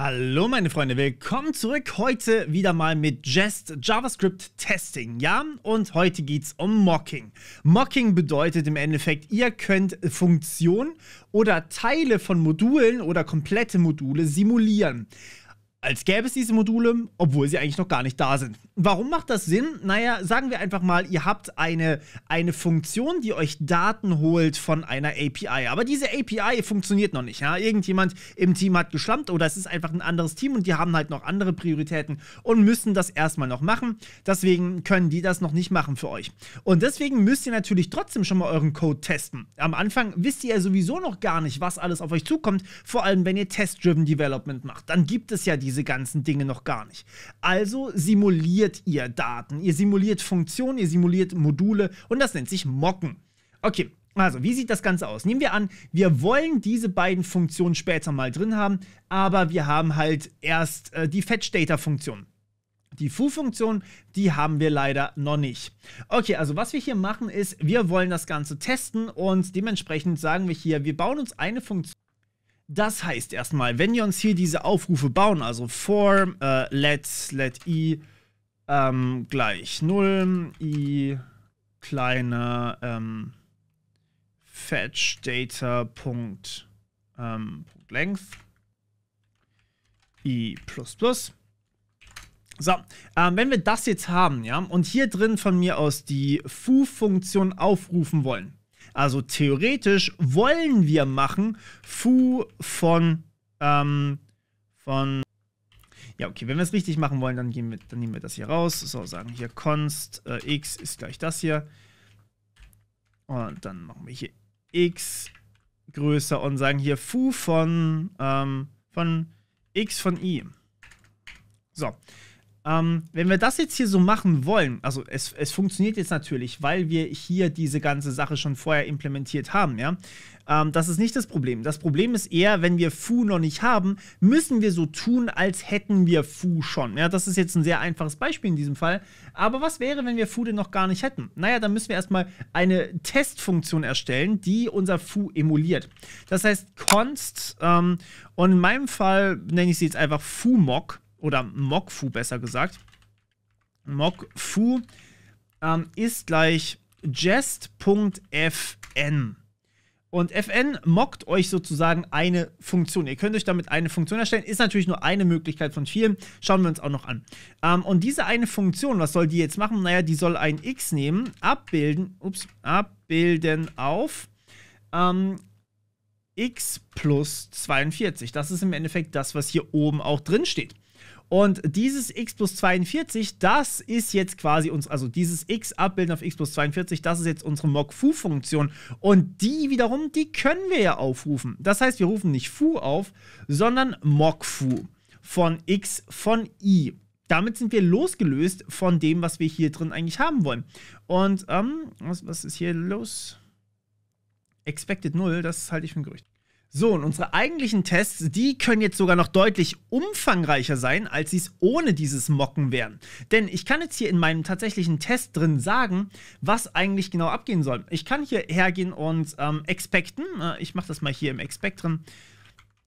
Hallo meine Freunde, willkommen zurück. Heute wieder mal mit Jest JavaScript Testing, ja? Und heute geht's um Mocking. Mocking bedeutet im Endeffekt, ihr könnt Funktionen oder Teile von Modulen oder komplette Module simulieren als gäbe es diese Module, obwohl sie eigentlich noch gar nicht da sind. Warum macht das Sinn? Naja, sagen wir einfach mal, ihr habt eine, eine Funktion, die euch Daten holt von einer API. Aber diese API funktioniert noch nicht. Ja? Irgendjemand im Team hat geschlampt oder es ist einfach ein anderes Team und die haben halt noch andere Prioritäten und müssen das erstmal noch machen. Deswegen können die das noch nicht machen für euch. Und deswegen müsst ihr natürlich trotzdem schon mal euren Code testen. Am Anfang wisst ihr ja sowieso noch gar nicht, was alles auf euch zukommt. Vor allem, wenn ihr Test-Driven Development macht. Dann gibt es ja diese diese ganzen Dinge noch gar nicht. Also simuliert ihr Daten, ihr simuliert Funktionen, ihr simuliert Module und das nennt sich Mocken. Okay, also, wie sieht das Ganze aus? Nehmen wir an, wir wollen diese beiden Funktionen später mal drin haben, aber wir haben halt erst äh, die Fetch-Data-Funktion. Die Foo-Funktion, die haben wir leider noch nicht. Okay, also was wir hier machen ist, wir wollen das Ganze testen und dementsprechend sagen wir hier, wir bauen uns eine Funktion das heißt erstmal, wenn wir uns hier diese Aufrufe bauen, also form, äh, let, let i ähm, gleich 0, i kleiner ähm, fetch data Punkt, ähm, Punkt length, i plus plus. So, ähm, wenn wir das jetzt haben, ja, und hier drin von mir aus die foo-Funktion aufrufen wollen, also theoretisch wollen wir machen Fu von, ähm, von, ja okay, wenn wir es richtig machen wollen, dann, gehen wir, dann nehmen wir das hier raus. So, sagen hier const äh, x ist gleich das hier. Und dann machen wir hier x größer und sagen hier foo von, ähm, von x von i. So, ähm, wenn wir das jetzt hier so machen wollen, also es, es funktioniert jetzt natürlich, weil wir hier diese ganze Sache schon vorher implementiert haben, ja. Ähm, das ist nicht das Problem. Das Problem ist eher, wenn wir Foo noch nicht haben, müssen wir so tun, als hätten wir Foo schon. Ja, das ist jetzt ein sehr einfaches Beispiel in diesem Fall. Aber was wäre, wenn wir Foo denn noch gar nicht hätten? Naja, dann müssen wir erstmal eine Testfunktion erstellen, die unser Foo emuliert. Das heißt const, ähm, und in meinem Fall nenne ich sie jetzt einfach foo mock oder Mokfu besser gesagt. Mokfu ähm, ist gleich jest.fn. Und fn mockt euch sozusagen eine Funktion. Ihr könnt euch damit eine Funktion erstellen. Ist natürlich nur eine Möglichkeit von vielen. Schauen wir uns auch noch an. Ähm, und diese eine Funktion, was soll die jetzt machen? Naja, die soll ein x nehmen, abbilden, ups, abbilden auf ähm, x plus 42. Das ist im Endeffekt das, was hier oben auch drin steht. Und dieses x plus 42, das ist jetzt quasi uns, also dieses x abbilden auf x plus 42, das ist jetzt unsere mock-foo-Funktion. Und die wiederum, die können wir ja aufrufen. Das heißt, wir rufen nicht Fu auf, sondern mock-foo von x von i. Damit sind wir losgelöst von dem, was wir hier drin eigentlich haben wollen. Und ähm, was, was ist hier los? Expected 0, das halte ich für ein Gerücht. So, und unsere eigentlichen Tests, die können jetzt sogar noch deutlich umfangreicher sein, als sie es ohne dieses Mocken wären. Denn ich kann jetzt hier in meinem tatsächlichen Test drin sagen, was eigentlich genau abgehen soll. Ich kann hier hergehen und ähm, expecten, äh, ich mache das mal hier im Expect drin,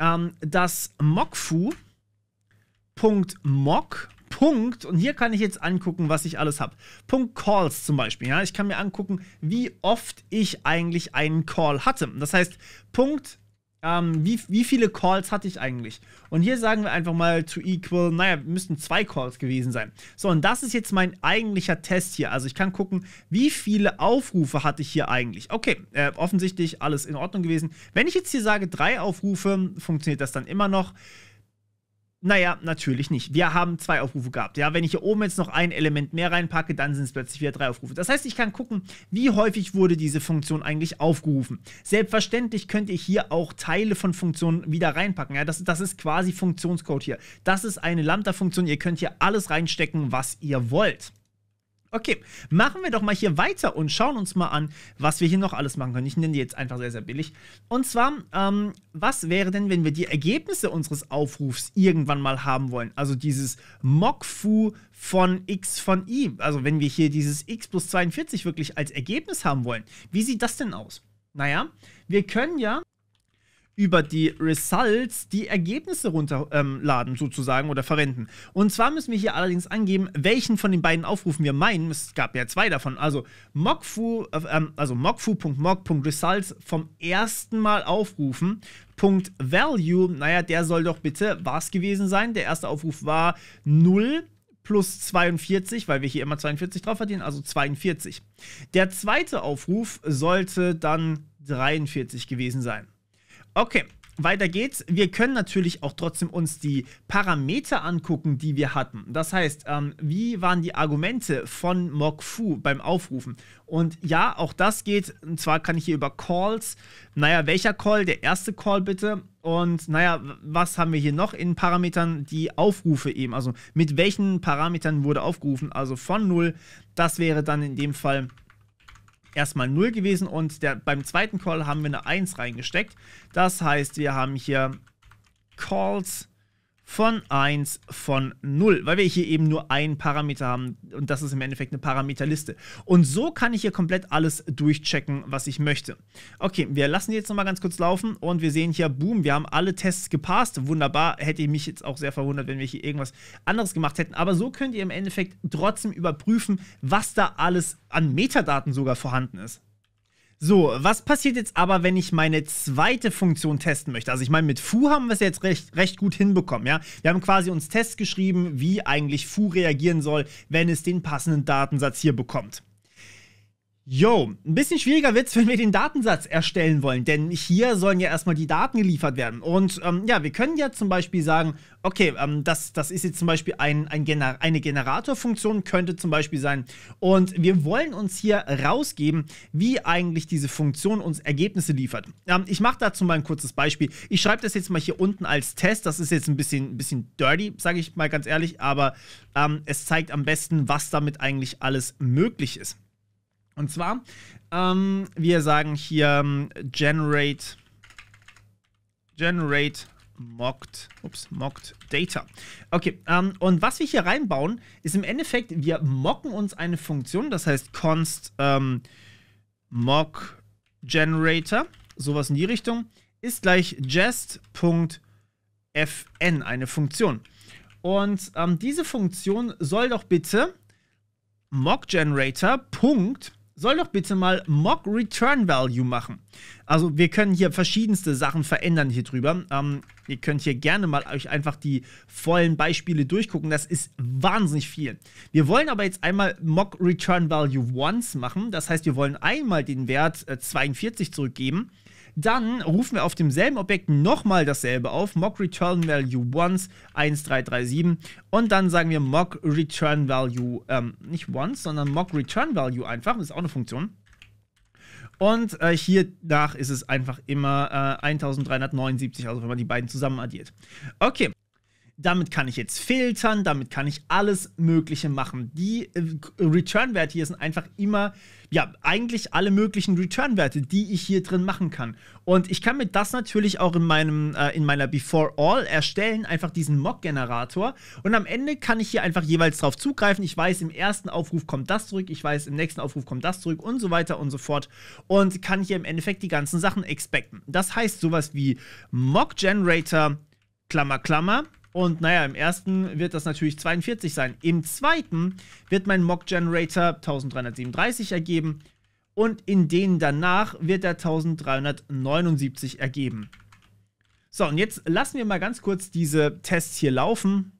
ähm, dass mockfu.mock Punkt, und hier kann ich jetzt angucken, was ich alles habe. Punkt Calls zum Beispiel. Ja? Ich kann mir angucken, wie oft ich eigentlich einen Call hatte. Das heißt, Punkt ähm, wie, wie viele Calls hatte ich eigentlich? Und hier sagen wir einfach mal to equal, naja, müssten zwei Calls gewesen sein. So, und das ist jetzt mein eigentlicher Test hier. Also ich kann gucken, wie viele Aufrufe hatte ich hier eigentlich. Okay, äh, offensichtlich alles in Ordnung gewesen. Wenn ich jetzt hier sage, drei Aufrufe, funktioniert das dann immer noch. Naja, natürlich nicht. Wir haben zwei Aufrufe gehabt. Ja, wenn ich hier oben jetzt noch ein Element mehr reinpacke, dann sind es plötzlich wieder drei Aufrufe. Das heißt, ich kann gucken, wie häufig wurde diese Funktion eigentlich aufgerufen. Selbstverständlich könnt ihr hier auch Teile von Funktionen wieder reinpacken. Ja, das, das ist quasi Funktionscode hier. Das ist eine Lambda-Funktion. Ihr könnt hier alles reinstecken, was ihr wollt. Okay, machen wir doch mal hier weiter und schauen uns mal an, was wir hier noch alles machen können. Ich nenne die jetzt einfach sehr, sehr billig. Und zwar, ähm, was wäre denn, wenn wir die Ergebnisse unseres Aufrufs irgendwann mal haben wollen? Also dieses Mokfu von x von i. Also wenn wir hier dieses x plus 42 wirklich als Ergebnis haben wollen. Wie sieht das denn aus? Naja, wir können ja über die Results die Ergebnisse runterladen ähm, sozusagen oder verwenden. Und zwar müssen wir hier allerdings angeben, welchen von den beiden Aufrufen wir meinen. Es gab ja zwei davon. Also mockfu, äh, ähm, also mockfu.mock.results vom ersten Mal aufrufen. Punkt value, naja, der soll doch bitte was gewesen sein. Der erste Aufruf war 0 plus 42, weil wir hier immer 42 drauf verdienen, also 42. Der zweite Aufruf sollte dann 43 gewesen sein. Okay, weiter geht's. Wir können natürlich auch trotzdem uns die Parameter angucken, die wir hatten. Das heißt, ähm, wie waren die Argumente von Mok beim Aufrufen? Und ja, auch das geht. Und zwar kann ich hier über Calls, naja, welcher Call? Der erste Call bitte. Und naja, was haben wir hier noch in Parametern? Die Aufrufe eben. Also mit welchen Parametern wurde aufgerufen? Also von 0, das wäre dann in dem Fall erstmal 0 gewesen und der, beim zweiten Call haben wir eine 1 reingesteckt. Das heißt, wir haben hier Calls von 1 von 0, weil wir hier eben nur einen Parameter haben und das ist im Endeffekt eine Parameterliste. Und so kann ich hier komplett alles durchchecken, was ich möchte. Okay, wir lassen jetzt nochmal ganz kurz laufen und wir sehen hier, boom, wir haben alle Tests gepasst. Wunderbar, hätte ich mich jetzt auch sehr verwundert, wenn wir hier irgendwas anderes gemacht hätten. Aber so könnt ihr im Endeffekt trotzdem überprüfen, was da alles an Metadaten sogar vorhanden ist. So, was passiert jetzt aber, wenn ich meine zweite Funktion testen möchte? Also ich meine, mit foo haben wir es jetzt recht, recht gut hinbekommen, ja? Wir haben quasi uns Tests geschrieben, wie eigentlich foo reagieren soll, wenn es den passenden Datensatz hier bekommt. Yo, ein bisschen schwieriger wird's, wenn wir den Datensatz erstellen wollen, denn hier sollen ja erstmal die Daten geliefert werden. Und ähm, ja, wir können ja zum Beispiel sagen, okay, ähm, das, das ist jetzt zum Beispiel ein, ein Gener eine Generatorfunktion, könnte zum Beispiel sein. Und wir wollen uns hier rausgeben, wie eigentlich diese Funktion uns Ergebnisse liefert. Ähm, ich mache dazu mal ein kurzes Beispiel. Ich schreibe das jetzt mal hier unten als Test. Das ist jetzt ein bisschen, ein bisschen dirty, sage ich mal ganz ehrlich, aber ähm, es zeigt am besten, was damit eigentlich alles möglich ist. Und zwar, ähm, wir sagen hier ähm, generate, generate mocked, ups, mocked data. Okay, ähm, und was wir hier reinbauen, ist im Endeffekt, wir mocken uns eine Funktion, das heißt const ähm, mock generator, sowas in die Richtung, ist gleich jest.fn, eine Funktion. Und ähm, diese Funktion soll doch bitte mock generator. Punkt, soll doch bitte mal Mock Return Value machen. Also wir können hier verschiedenste Sachen verändern hier drüber. Ähm, ihr könnt hier gerne mal euch einfach die vollen Beispiele durchgucken. Das ist wahnsinnig viel. Wir wollen aber jetzt einmal Mock Return Value Once machen. Das heißt, wir wollen einmal den Wert äh, 42 zurückgeben. Dann rufen wir auf demselben Objekt nochmal dasselbe auf, mock return value once 1337 und dann sagen wir mock return value, ähm, nicht once, sondern mock return value einfach, das ist auch eine Funktion. Und äh, hier nach ist es einfach immer äh, 1379, also wenn man die beiden zusammen addiert. Okay, damit kann ich jetzt filtern, damit kann ich alles Mögliche machen. Die äh, Return-Werte hier sind einfach immer, ja, eigentlich alle möglichen Return-Werte, die ich hier drin machen kann. Und ich kann mir das natürlich auch in, meinem, äh, in meiner Before All erstellen, einfach diesen Mock-Generator. Und am Ende kann ich hier einfach jeweils drauf zugreifen. Ich weiß, im ersten Aufruf kommt das zurück, ich weiß, im nächsten Aufruf kommt das zurück und so weiter und so fort. Und kann hier im Endeffekt die ganzen Sachen expecten. Das heißt sowas wie Mock-Generator, Klammer, Klammer, und naja, im ersten wird das natürlich 42 sein. Im zweiten wird mein Mock Generator 1337 ergeben. Und in denen danach wird er 1379 ergeben. So, und jetzt lassen wir mal ganz kurz diese Tests hier laufen.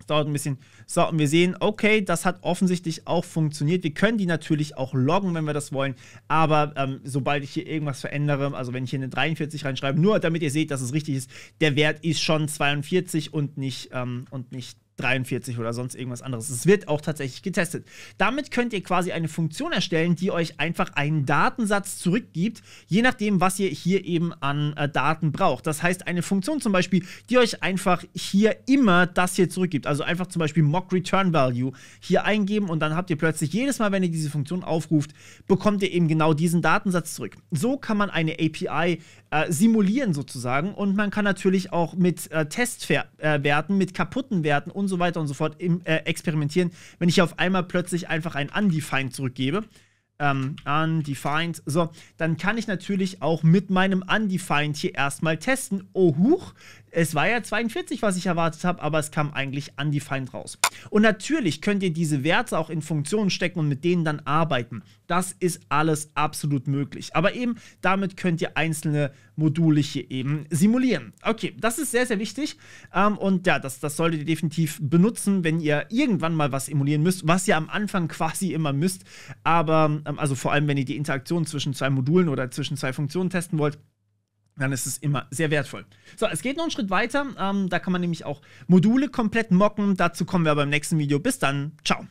Es dauert ein bisschen. So, und wir sehen, okay, das hat offensichtlich auch funktioniert. Wir können die natürlich auch loggen, wenn wir das wollen. Aber ähm, sobald ich hier irgendwas verändere, also wenn ich hier eine 43 reinschreibe, nur damit ihr seht, dass es richtig ist, der Wert ist schon 42 und nicht, ähm, und nicht 43 oder sonst irgendwas anderes. Es wird auch tatsächlich getestet. Damit könnt ihr quasi eine Funktion erstellen, die euch einfach einen Datensatz zurückgibt, je nachdem, was ihr hier eben an äh, Daten braucht. Das heißt, eine Funktion zum Beispiel, die euch einfach hier immer das hier zurückgibt. Also einfach zum Beispiel Mock Return Value hier eingeben und dann habt ihr plötzlich jedes Mal, wenn ihr diese Funktion aufruft, bekommt ihr eben genau diesen Datensatz zurück. So kann man eine API äh, simulieren sozusagen und man kann natürlich auch mit äh, Testwerten, äh, mit kaputten Werten und so weiter und so fort im, äh, experimentieren, wenn ich auf einmal plötzlich einfach ein undefined zurückgebe. Ähm, undefined, so, dann kann ich natürlich auch mit meinem undefined hier erstmal testen. Oh, huch, es war ja 42, was ich erwartet habe, aber es kam eigentlich an die Feind raus. Und natürlich könnt ihr diese Werte auch in Funktionen stecken und mit denen dann arbeiten. Das ist alles absolut möglich. Aber eben damit könnt ihr einzelne Module hier eben simulieren. Okay, das ist sehr, sehr wichtig. Ähm, und ja, das, das solltet ihr definitiv benutzen, wenn ihr irgendwann mal was emulieren müsst, was ihr am Anfang quasi immer müsst. Aber, ähm, also vor allem, wenn ihr die Interaktion zwischen zwei Modulen oder zwischen zwei Funktionen testen wollt dann ist es immer sehr wertvoll. So, es geht noch einen Schritt weiter. Ähm, da kann man nämlich auch Module komplett mocken. Dazu kommen wir aber im nächsten Video. Bis dann. Ciao.